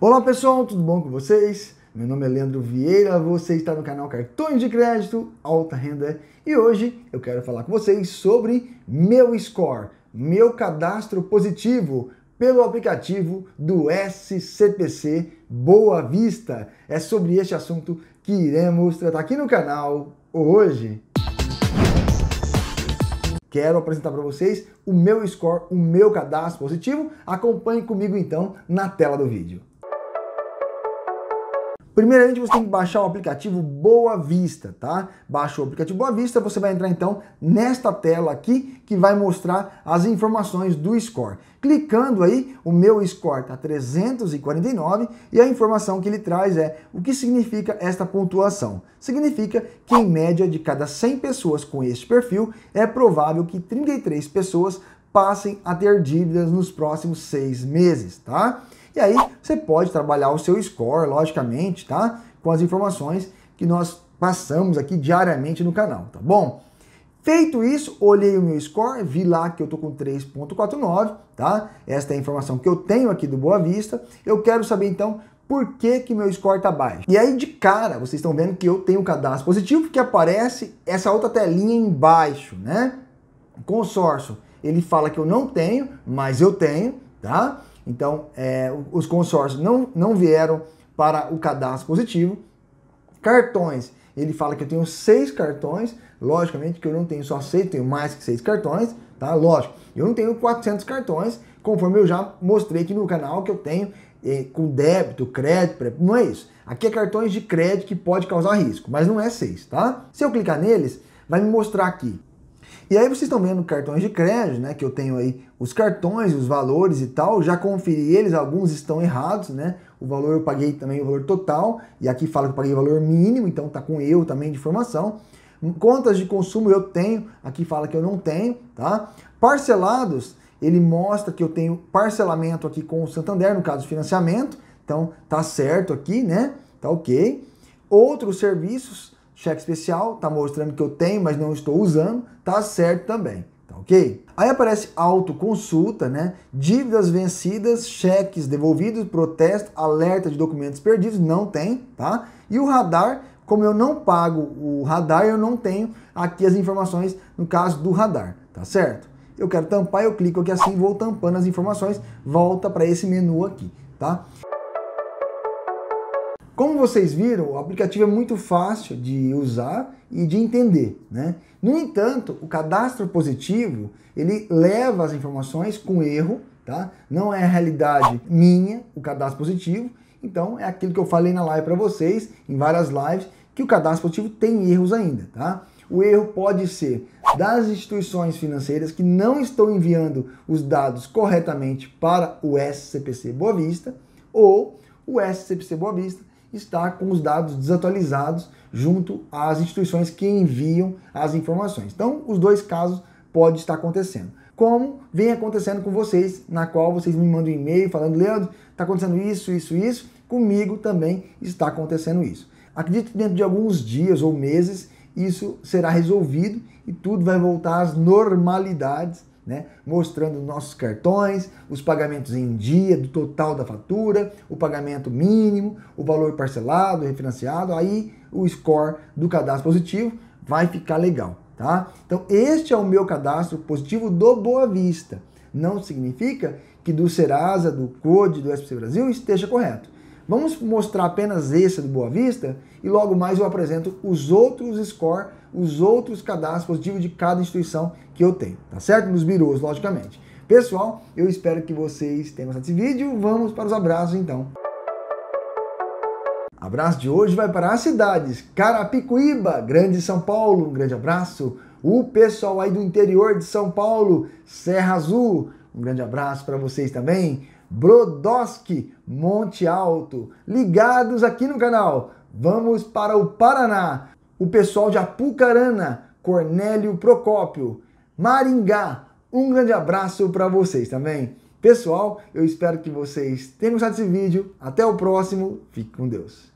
Olá pessoal, tudo bom com vocês? Meu nome é Leandro Vieira, você está no canal Cartões de Crédito Alta Renda e hoje eu quero falar com vocês sobre meu score, meu cadastro positivo pelo aplicativo do SCPC Boa Vista. É sobre este assunto que iremos tratar aqui no canal hoje quero apresentar para vocês o meu score, o meu cadastro positivo. Acompanhe comigo então na tela do vídeo. Primeiramente, você tem que baixar o aplicativo Boa Vista, tá? Baixou o aplicativo Boa Vista, você vai entrar então nesta tela aqui que vai mostrar as informações do score. Clicando aí, o meu score está 349 e a informação que ele traz é o que significa esta pontuação. Significa que em média de cada 100 pessoas com este perfil, é provável que 33 pessoas passem a ter dívidas nos próximos seis meses, tá? E aí você pode trabalhar o seu score, logicamente, tá? Com as informações que nós passamos aqui diariamente no canal, tá bom? Feito isso, olhei o meu score, vi lá que eu tô com 3.49, tá? Esta é a informação que eu tenho aqui do Boa Vista. Eu quero saber então por que que meu score tá baixo. E aí de cara, vocês estão vendo que eu tenho um cadastro positivo que aparece essa outra telinha embaixo, né? Consórcio, ele fala que eu não tenho, mas eu tenho, tá? Então, é, os consórcios não, não vieram para o cadastro positivo. Cartões, ele fala que eu tenho seis cartões, logicamente que eu não tenho só seis, tenho mais que seis cartões, tá? Lógico, eu não tenho 400 cartões, conforme eu já mostrei aqui no canal que eu tenho eh, com débito, crédito, não é isso. Aqui é cartões de crédito que pode causar risco, mas não é seis, tá? Se eu clicar neles, vai me mostrar aqui e aí vocês estão vendo cartões de crédito, né? Que eu tenho aí os cartões, os valores e tal. Já conferi eles, alguns estão errados, né? O valor eu paguei também o valor total, e aqui fala que eu paguei o valor mínimo, então tá com eu também de informação. Contas de consumo eu tenho, aqui fala que eu não tenho, tá? Parcelados, ele mostra que eu tenho parcelamento aqui com o Santander, no caso financiamento, então tá certo aqui, né? Tá ok. Outros serviços, cheque especial, tá mostrando que eu tenho, mas não estou usando, tá certo também, tá ok? Aí aparece autoconsulta, né? Dívidas vencidas, cheques devolvidos, protesto, alerta de documentos perdidos, não tem, tá? E o radar, como eu não pago o radar, eu não tenho aqui as informações no caso do radar, tá certo? Eu quero tampar, eu clico aqui assim, vou tampando as informações, volta para esse menu aqui, tá? Como vocês viram, o aplicativo é muito fácil de usar e de entender, né? No entanto, o cadastro positivo, ele leva as informações com erro, tá? Não é a realidade minha, o cadastro positivo. Então, é aquilo que eu falei na live para vocês, em várias lives, que o cadastro positivo tem erros ainda, tá? O erro pode ser das instituições financeiras que não estão enviando os dados corretamente para o SCPC Boa Vista ou o SCPC Boa Vista está com os dados desatualizados junto às instituições que enviam as informações. Então, os dois casos podem estar acontecendo. Como vem acontecendo com vocês, na qual vocês me mandam um e-mail falando, Leandro, está acontecendo isso, isso, isso. Comigo também está acontecendo isso. Acredito que dentro de alguns dias ou meses isso será resolvido e tudo vai voltar às normalidades né? mostrando nossos cartões, os pagamentos em dia do total da fatura, o pagamento mínimo, o valor parcelado, refinanciado, aí o score do cadastro positivo vai ficar legal, tá? Então este é o meu cadastro positivo do Boa Vista. Não significa que do Serasa, do Code, do SPC Brasil esteja correto. Vamos mostrar apenas esse do Boa Vista e logo mais eu apresento os outros score, os outros cadastros de cada instituição que eu tenho, tá certo? Nos birôs, logicamente. Pessoal, eu espero que vocês tenham gostado desse vídeo. Vamos para os abraços então. Abraço de hoje vai para as cidades Carapicuíba, Grande São Paulo, um grande abraço. O pessoal aí do interior de São Paulo, Serra Azul, um grande abraço para vocês também. Brodowski, Monte Alto. Ligados aqui no canal, vamos para o Paraná. O pessoal de Apucarana, Cornélio Procópio, Maringá. Um grande abraço para vocês também. Pessoal, eu espero que vocês tenham gostado desse vídeo. Até o próximo. Fique com Deus.